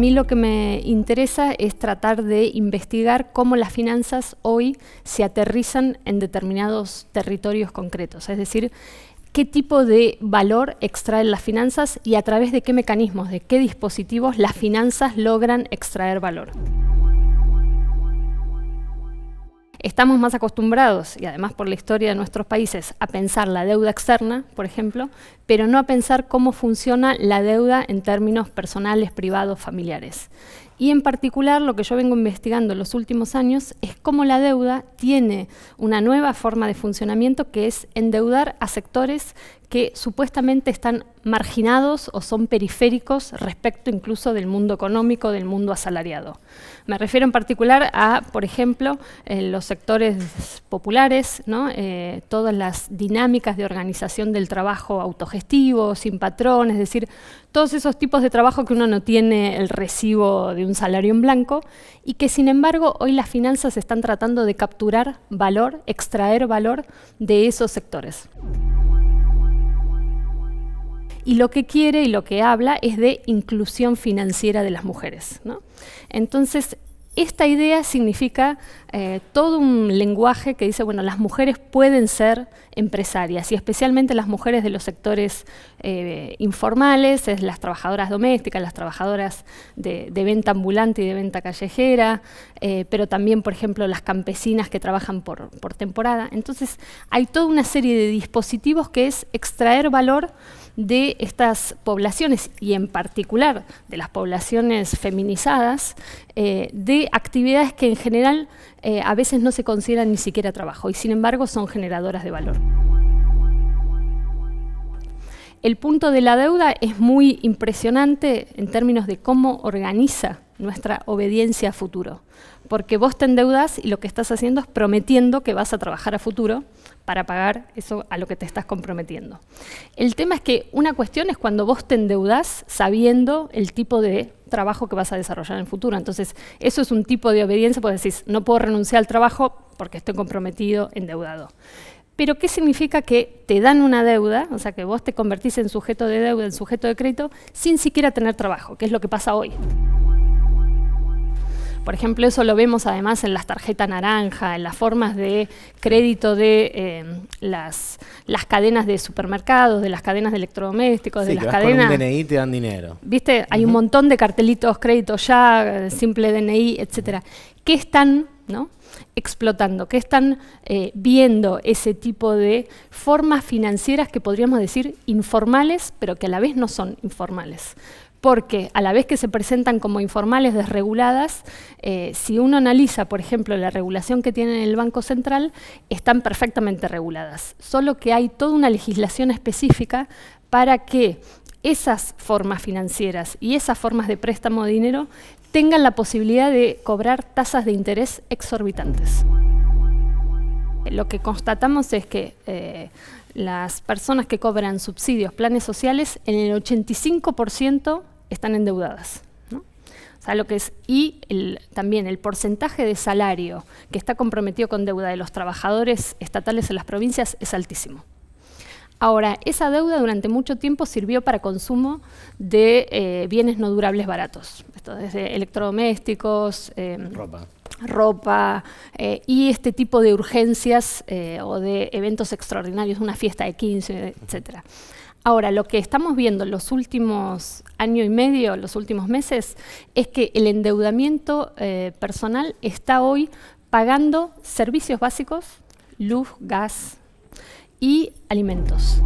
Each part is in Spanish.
A mí lo que me interesa es tratar de investigar cómo las finanzas hoy se aterrizan en determinados territorios concretos, es decir, qué tipo de valor extraen las finanzas y a través de qué mecanismos, de qué dispositivos las finanzas logran extraer valor. Estamos más acostumbrados, y además por la historia de nuestros países, a pensar la deuda externa, por ejemplo, pero no a pensar cómo funciona la deuda en términos personales, privados, familiares. Y en particular lo que yo vengo investigando en los últimos años es cómo la deuda tiene una nueva forma de funcionamiento que es endeudar a sectores que supuestamente están marginados o son periféricos respecto incluso del mundo económico, del mundo asalariado. Me refiero en particular a, por ejemplo, eh, los sectores populares, ¿no? Eh, todas las dinámicas de organización del trabajo autogestivo, sin patrón, es decir, todos esos tipos de trabajo que uno no tiene el recibo de un un salario en blanco y que sin embargo hoy las finanzas están tratando de capturar valor, extraer valor de esos sectores. Y lo que quiere y lo que habla es de inclusión financiera de las mujeres. Entonces, esta idea significa eh, todo un lenguaje que dice, bueno, las mujeres pueden ser empresarias y especialmente las mujeres de los sectores eh, informales, es las trabajadoras domésticas, las trabajadoras de, venta ambulante y de venta callejera, eh, pero también, por ejemplo, las campesinas que trabajan por, por temporada. Entonces, hay toda una serie de dispositivos que es extraer valor de estas poblaciones y en particular de las poblaciones feminizadas, de actividades que en general eh, a veces no se consideran ni siquiera trabajo y sin embargo son generadoras de valor. El punto de la deuda es muy impresionante en términos de cómo organiza nuestra obediencia a futuro, porque vos te endeudas y lo que estás haciendo es prometiendo que vas a trabajar a futuro para pagar eso a lo que te estás comprometiendo. El tema es que una cuestión es cuando vos te endeudás sabiendo el tipo de trabajo que vas a desarrollar en el futuro. Entonces, eso es un tipo de obediencia, porque decís, no puedo renunciar al trabajo porque estoy comprometido, endeudado. Pero ¿qué significa que te dan una deuda? O sea, que vos te convertís en sujeto de deuda, en sujeto de crédito, sin siquiera tener trabajo, que es lo que pasa hoy. Por ejemplo, eso lo vemos además en las tarjetas naranja, en las formas de crédito de eh, las, las cadenas de supermercados, de las cadenas de electrodomésticos, de las cadenas. Con DNI te dan dinero. ¿Viste? Hay un montón de cartelitos, créditos ya, eh, simple DNI, etcétera. ¿Qué están explotando, que están eh, viendo ese tipo de formas financieras que podríamos decir informales, pero que a la vez no son informales. Porque a la vez que se presentan como informales desreguladas, eh, si uno analiza, por ejemplo, la regulación que tiene el Banco Central, están perfectamente reguladas. Solo que hay toda una legislación específica para que esas formas financieras y esas formas de préstamo de dinero tengan la posibilidad de cobrar tasas de interés exorbitantes. Lo que constatamos es que eh, las personas que cobran subsidios, planes sociales, en el 85% están endeudadas. O sea, lo que es, y también el porcentaje de salario que está comprometido con deuda de los trabajadores estatales en las provincias es altísimo. Ahora, esa deuda durante mucho tiempo sirvió para consumo de eh, bienes no durables baratos, esto desde electrodomésticos, em, ropa, eh, y este tipo de urgencias eh, o de eventos extraordinarios, una fiesta de 15, etc. Ahora, lo que estamos viendo en los últimos año y medio, los últimos meses, es que el endeudamiento personal está hoy pagando servicios básicos, luz, gas, y alimentos.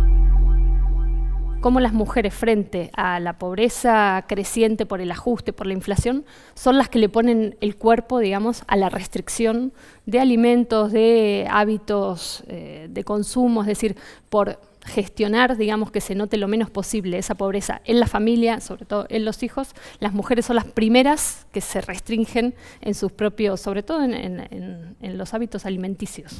como las mujeres frente a la pobreza creciente por el ajuste, por la inflación, son las que le ponen el cuerpo, digamos, a la restricción de alimentos, de hábitos, eh, de consumo, es decir, por gestionar, digamos, que se note lo menos posible esa pobreza en la familia, sobre todo en los hijos, las mujeres son las primeras que se restringen en sus propios, sobre todo en los hábitos alimenticios.